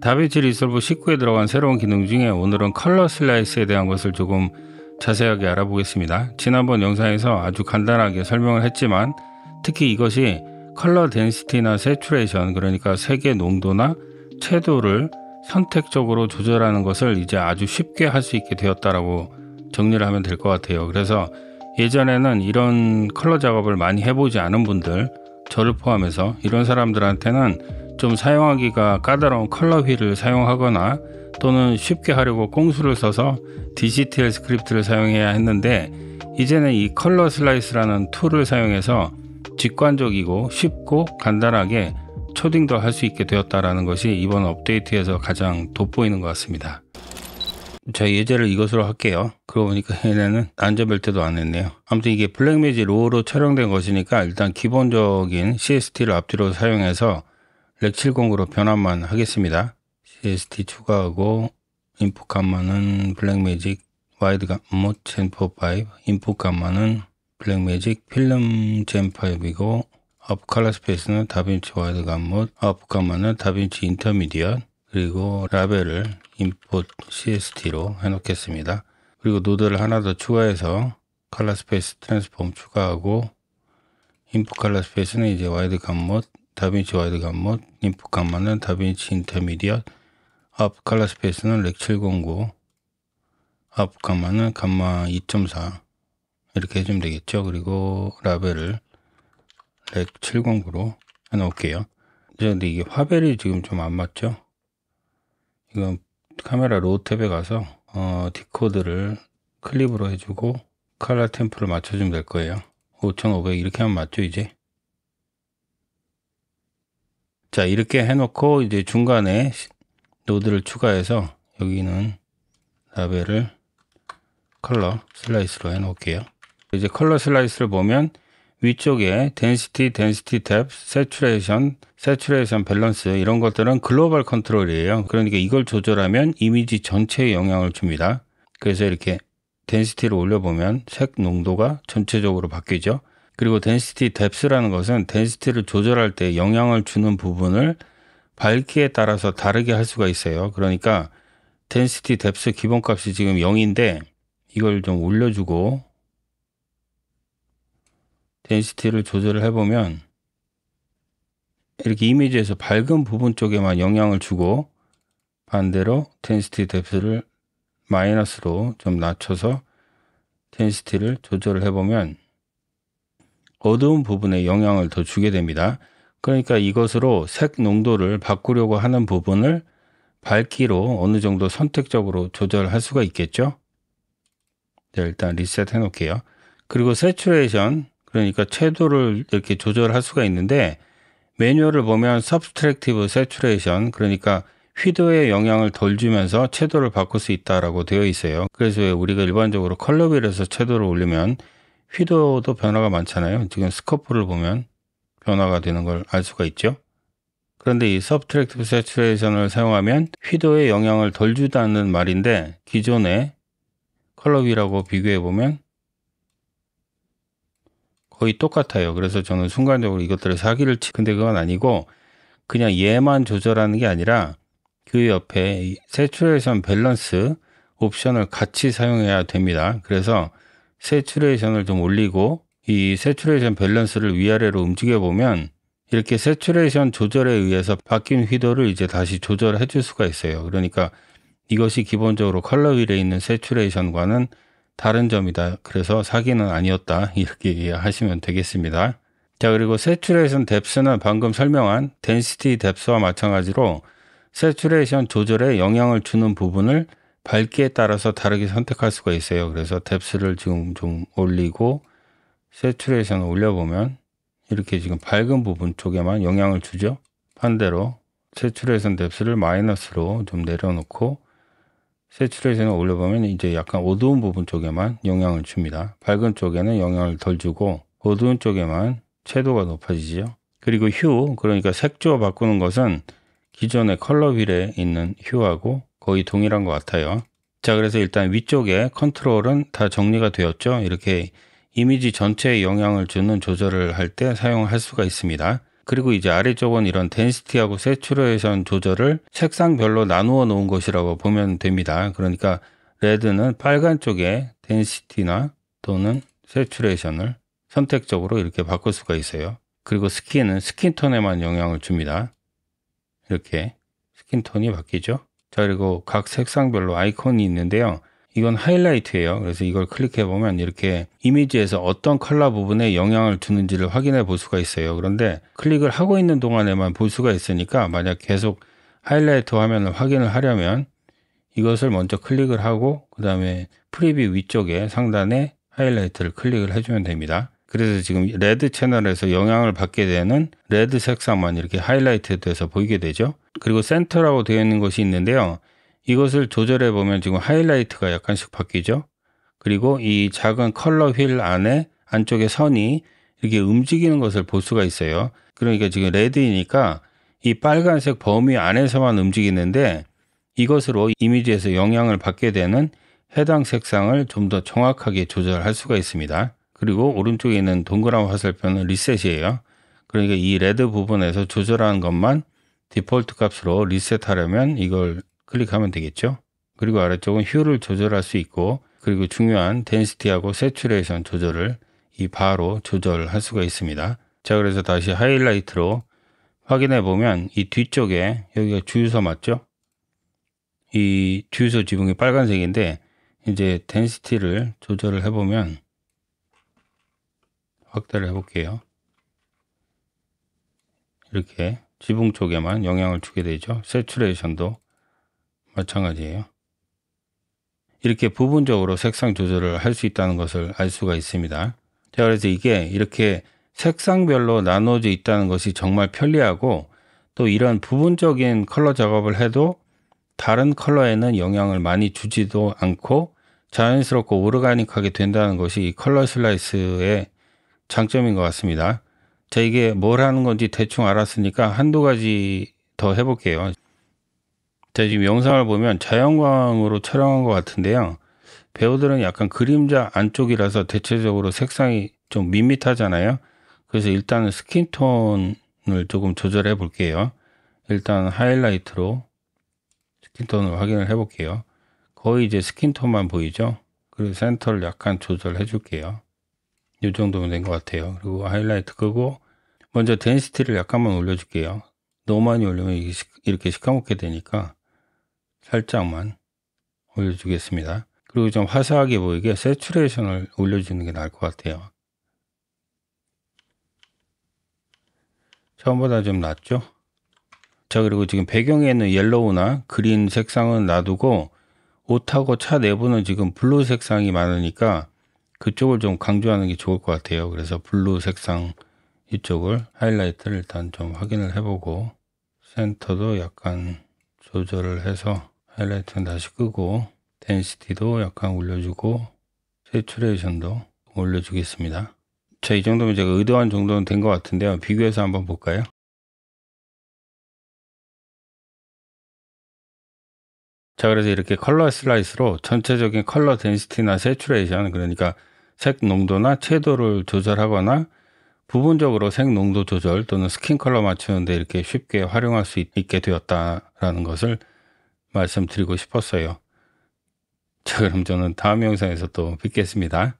다비치 리솔브 19에 들어간 새로운 기능 중에 오늘은 컬러 슬라이스에 대한 것을 조금 자세하게 알아보겠습니다. 지난번 영상에서 아주 간단하게 설명을 했지만 특히 이것이 컬러 덴시티나 세츄레이션 그러니까 색의 농도나 채도를 선택적으로 조절하는 것을 이제 아주 쉽게 할 수 있게 되었다라고 정리를 하면 될 것 같아요. 그래서 예전에는 이런 컬러 작업을 많이 해보지 않은 분들 저를 포함해서 이런 사람들한테는 좀 사용하기가 까다로운 컬러 휠을 사용하거나 또는 쉽게 하려고 꽁수를 써서 DCTL 스크립트를 사용해야 했는데 이제는 이 컬러 슬라이스라는 툴을 사용해서 직관적이고 쉽고 간단하게 초딩도 할 수 있게 되었다라는 것이 이번 업데이트에서 가장 돋보이는 것 같습니다. 자 예제를 이것으로 할게요. 그러고 보니까 얘네는 안전벨트도 안 했네요. 아무튼 이게 블랙매직 로우로 촬영된 것이니까 일단 기본적인 CST를 앞뒤로 사용해서 렉70으로 변환만 하겠습니다. CST 추가하고 인풋 값만은 블랙매직 와이드가 모첸45 인풋 값만은 블랙매직 필름 젠5이고 아프 칼라 스페이스는 다빈치 와이드 감못 아프 값만은 다빈치 인터미디엇 그리고 라벨을 인풋 CST로 해놓겠습니다. 그리고 노드를 하나 더 추가해서 칼라 스페이스 트랜스폼 추가하고 인풋 칼라 스페이스는 이제 와이드 감못 다빈치 와이드 감못, 인풋 감마는 다빈치 인터미디엇, 앞 칼라 스페이스는 렉 709, 앞 감마는 감마 2.4 이렇게 해주면 되겠죠. 그리고 라벨을 렉 709로 해놓을게요. 근데 이게 화벨이 지금 좀 안 맞죠? 이건 카메라 로우 탭에 가서 어, 디코드를 클립으로 해주고 칼라 템프를 맞춰주면 될 거예요. 5500 이렇게 하면 맞죠 이제? 자, 이렇게 해놓고 이제 중간에 노드를 추가해서 여기는 라벨을 컬러 슬라이스로 해놓을게요. 이제 컬러 슬라이스를 보면 위쪽에 density, density saturation, depth, saturation balance 이런 것들은 글로벌 컨트롤이에요. 그러니까 이걸 조절하면 이미지 전체에 영향을 줍니다. 그래서 이렇게 d e n s i t y 를 올려보면 색 농도가 전체적으로 바뀌죠. 그리고 덴시티 뎁스라는 것은 덴시티를 조절할 때 영향을 주는 부분을 밝기에 따라서 다르게 할 수가 있어요. 그러니까 덴시티 뎁스 기본값이 지금 0인데 이걸 좀 올려주고 덴시티를 조절을 해보면 이렇게 이미지에서 밝은 부분 쪽에만 영향을 주고 반대로 덴시티 뎁스를 마이너스로 좀 낮춰서 덴시티를 조절을 해보면 어두운 부분에 영향을 더 주게 됩니다. 그러니까 이것으로 색 농도를 바꾸려고 하는 부분을 밝기로 어느 정도 선택적으로 조절할 수가 있겠죠. 네, 일단 리셋 해 놓을게요. 그리고 세츄레이션 그러니까 채도를 이렇게 조절할 수가 있는데 매뉴얼을 보면 Subtractive Saturation 그러니까 휘도에 영향을 덜 주면서 채도를 바꿀 수 있다라고 되어 있어요. 그래서 우리가 일반적으로 컬러빌에서 채도를 올리면 휘도도 변화가 많잖아요. 지금 스커프를 보면 변화가 되는 걸 알 수가 있죠. 그런데 이 Subtractive Saturation을 사용하면 휘도에 영향을 덜 주다는 말인데 기존의 컬러뷰라고 비교해보면 거의 똑같아요. 그래서 저는 순간적으로 이것들을 사기를 치 근데 그건 아니고 그냥 얘만 조절하는 게 아니라 그 옆에 세츄레이션 밸런스 옵션을 같이 사용해야 됩니다. 그래서 세츄레이션을 좀 올리고 이 세츄레이션 밸런스를 위아래로 움직여 보면 이렇게 세츄레이션 조절에 의해서 바뀐 휘도를 이제 다시 조절해 줄 수가 있어요. 그러니까 이것이 기본적으로 컬러 휠에 있는 세츄레이션과는 다른 점이다. 그래서 사기는 아니었다. 이렇게 이해하시면 되겠습니다. 자, 그리고 세츄레이션 뎁스는 방금 설명한 덴시티 뎁스와 마찬가지로 세츄레이션 조절에 영향을 주는 부분을 밝기에 따라서 다르게 선택할 수가 있어요. 그래서 뎁스를 지금 좀 올리고 세츄레이션을 올려보면 이렇게 지금 밝은 부분 쪽에만 영향을 주죠. 반대로 세츄레이션 뎁스를 마이너스로 좀 내려놓고 세츄레이션을 올려보면 이제 약간 어두운 부분 쪽에만 영향을 줍니다. 밝은 쪽에는 영향을 덜 주고 어두운 쪽에만 채도가 높아지죠. 그리고 휴, 그러니까 색조 바꾸는 것은 기존의 컬러 휠에 있는 휴하고 거의 동일한 것 같아요. 자, 그래서 일단 위쪽에 컨트롤은 다 정리가 되었죠. 이렇게 이미지 전체에 영향을 주는 조절을 할 때 사용할 수가 있습니다. 그리고 이제 아래쪽은 이런 덴시티하고 세츄레이션 조절을 색상별로 나누어 놓은 것이라고 보면 됩니다. 그러니까 레드는 빨간 쪽에 덴시티나 또는 세츄레이션을 선택적으로 이렇게 바꿀 수가 있어요. 그리고 스킨은 스킨톤에만 영향을 줍니다. 이렇게 스킨톤이 바뀌죠. 자, 그리고 각 색상별로 아이콘이 있는데요. 이건 하이라이트예요. 그래서 이걸 클릭해 보면 이렇게 이미지에서 어떤 컬러 부분에 영향을 주는지를 확인해 볼 수가 있어요. 그런데 클릭을 하고 있는 동안에만 볼 수가 있으니까 만약 계속 하이라이트 화면을 확인을 하려면 이것을 먼저 클릭을 하고 그 다음에 프리뷰 위쪽에 상단에 하이라이트를 클릭을 해주면 됩니다. 그래서 지금 레드 채널에서 영향을 받게 되는 레드 색상만 이렇게 하이라이트 돼서 보이게 되죠. 그리고 센터라고 되어 있는 것이 있는데요. 이것을 조절해 보면 지금 하이라이트가 약간씩 바뀌죠. 그리고 이 작은 컬러 휠 안에 안쪽에 선이 이렇게 움직이는 것을 볼 수가 있어요. 그러니까 지금 레드이니까 이 빨간색 범위 안에서만 움직이는데 이것으로 이미지에서 영향을 받게 되는 해당 색상을 좀 더 정확하게 조절할 수가 있습니다. 그리고 오른쪽에 있는 동그란 화살표는 리셋이에요. 그러니까 이 레드 부분에서 조절한 것만 디폴트 값으로 리셋하려면 이걸 클릭하면 되겠죠. 그리고 아래쪽은 휴를 조절할 수 있고 그리고 중요한 덴시티하고 세츄레이션 조절을 이 바로 조절할 수가 있습니다. 자 그래서 다시 하이라이트로 확인해 보면 이 뒤쪽에 여기가 주유소 맞죠? 이 주유소 지붕이 빨간색인데 이제 덴시티를 조절을 해보면 확대를 해볼게요. 이렇게 지붕 쪽에만 영향을 주게 되죠. 세츄레이션도 마찬가지예요. 이렇게 부분적으로 색상 조절을 할 수 있다는 것을 알 수가 있습니다. 자, 그래서 이게 이렇게 색상별로 나눠져 있다는 것이 정말 편리하고 또 이런 부분적인 컬러 작업을 해도 다른 컬러에는 영향을 많이 주지도 않고 자연스럽고 오르가닉하게 된다는 것이 이 컬러 슬라이스의 장점인 것 같습니다. 자, 이게 뭘 하는 건지 대충 알았으니까 한두 가지 더 해볼게요. 자, 지금 영상을 보면 자연광으로 촬영한 것 같은데요. 배우들은 약간 그림자 안쪽이라서 대체적으로 색상이 좀 밋밋하잖아요. 그래서 일단은 스킨톤을 조금 조절해 볼게요. 일단 하이라이트로 스킨톤을 확인을 해 볼게요. 거의 이제 스킨톤만 보이죠? 그리고 센터를 약간 조절해 줄게요. 이 정도면 된 것 같아요. 그리고 하이라이트 끄고 먼저 덴시티를 약간만 올려줄게요. 너무 많이 올리면 이렇게 시커멓게 되니까 살짝만 올려주겠습니다. 그리고 좀 화사하게 보이게 세츄레이션을 올려주는 게 나을 것 같아요. 처음보다 좀 낫죠? 자 그리고 지금 배경에 있는 옐로우나 그린 색상은 놔두고 옷하고 차 내부는 지금 블루 색상이 많으니까 그쪽을 좀 강조하는 게 좋을 것 같아요. 그래서 블루 색상 이쪽을 하이라이트를 일단 좀 확인을 해보고 센터도 약간 조절을 해서 하이라이트는 다시 끄고 덴시티도 약간 올려주고 세츄레이션도 올려주겠습니다. 자, 이 정도면 제가 의도한 정도는 된 것 같은데요. 비교해서 한번 볼까요? 자, 그래서 이렇게 컬러 슬라이스로 전체적인 컬러 덴시티나 세츄레이션, 그러니까 색 농도나 채도를 조절하거나 부분적으로 색 농도 조절 또는 스킨 컬러 맞추는데 이렇게 쉽게 활용할 수 있게 되었다라는 것을 말씀드리고 싶었어요. 자, 그럼 저는 다음 영상에서 또 뵙겠습니다.